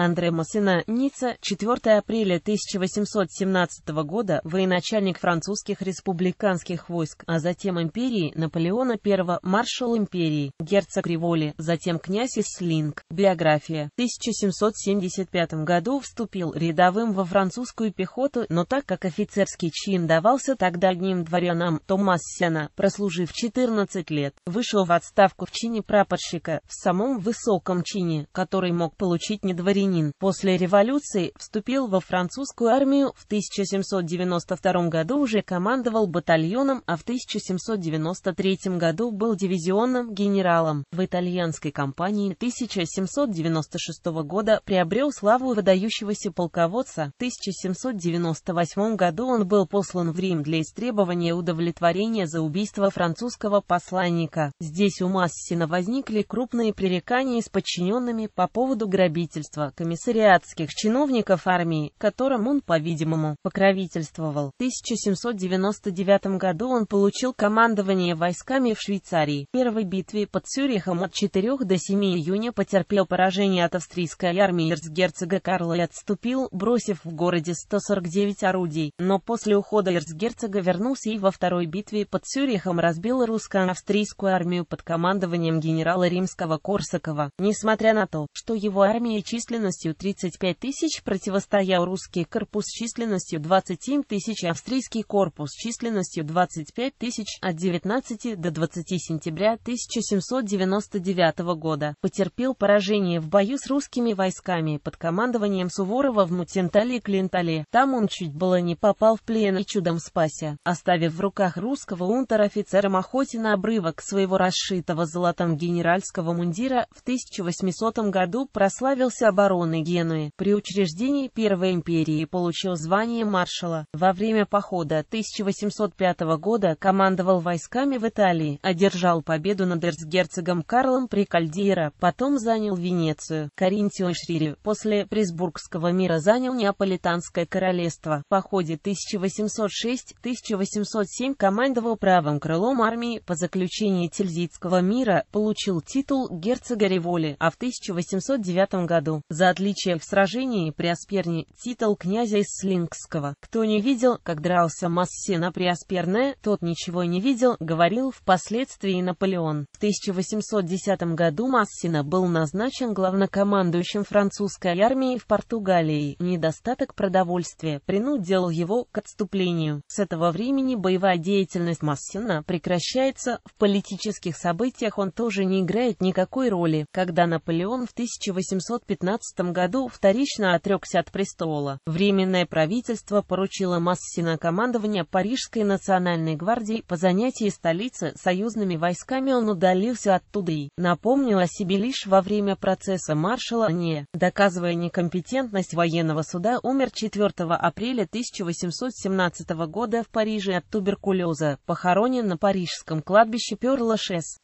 Андре Массена, Ницца, 4 апреля 1817 года, военачальник французских республиканских войск, а затем империи Наполеона I, маршал империи, герцог Риволи, затем князь Ислинг. Биография. В 1775 году вступил рядовым во французскую пехоту, но так как офицерский чин давался тогда одним дворянам, то Массена, прослужив 14 лет, вышел в отставку в чине прапорщика, в самом высоком чине, который мог получить недворянин дворянин, после революции вступил во французскую армию, в 1792 году уже командовал батальоном, а в 1793 году был дивизионным генералом. В итальянской кампании 1796 года приобрел славу выдающегося полководца. В 1798 году он был послан в Рим для истребования удовлетворения за убийство французского посланника. Здесь у Массина возникли крупные пререкания с подчиненными по поводу грабительства, комиссариатских чиновников армии, которым он, по-видимому, покровительствовал. В 1799 году он получил командование войсками в Швейцарии. В первой битве под Цюрихом от 4 до 7 июня потерпел поражение от австрийской армии эрцгерцога Карла и отступил, бросив в городе 149 орудий, но после ухода эрцгерцога вернулся и во второй битве под Цюрихом разбил русско-австрийскую армию под командованием генерала римского Корсакова. Несмотря на то, что его армия численно численностью 35 тысяч противостоял русский корпус численностью 27 тысяч австрийский корпус численностью 25 тысяч от 19 до 20 сентября 1799 года. Потерпел поражение в бою с русскими войсками под командованием Суворова в Мутентале и Клинтале. Там он чуть было не попал в плен и чудом спася, оставив в руках русского унтер-офицера Мохотина обрывок своего расшитого золотом генеральского мундира в 1800 году прославился оборот короны Генуи. При учреждении Первой империи получил звание маршала. Во время похода 1805 года командовал войсками в Италии, одержал победу над эрцгерцогом Карлом при Прикальдиера, потом занял Венецию, Каринтию и Шрири. После Пресбургского мира занял Неаполитанское королевство. В походе 1806-1807 командовал правым крылом армии по заключении Тильзитского мира, получил титул герцога Револи, а в 1809 году за отличием в сражении при Асперне титул князя из Слингского. Кто не видел, как дрался Массена при Асперне, тот ничего не видел, говорил впоследствии Наполеон. В 1810 году Массена был назначен главнокомандующим французской армии в Португалии. Недостаток продовольствия принудил его к отступлению. С этого времени боевая деятельность Массина прекращается, в политических событиях он тоже не играет никакой роли. Когда Наполеон в 1815 1917 году вторично отрекся от престола. Временное правительство поручило Массина командование Парижской национальной гвардии по занятии столицы союзными войсками он удалился оттуда и напомнил о себе лишь во время процесса маршала Не. Доказывая некомпетентность военного суда, умер 4 апреля 1817 года в Париже от туберкулеза, похоронен на парижском кладбище пёр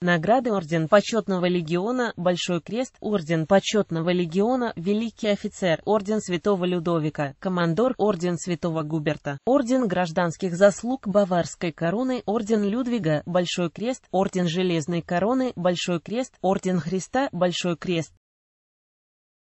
Награды Орден Почетного Легиона, Большой Крест, Орден Почетного Легиона, великий офицер, орден Святого Людовика, командор, орден Святого Губерта, орден гражданских заслуг Баварской короны, орден Людвига, Большой крест, орден Железной короны, Большой крест, орден Христа, Большой крест.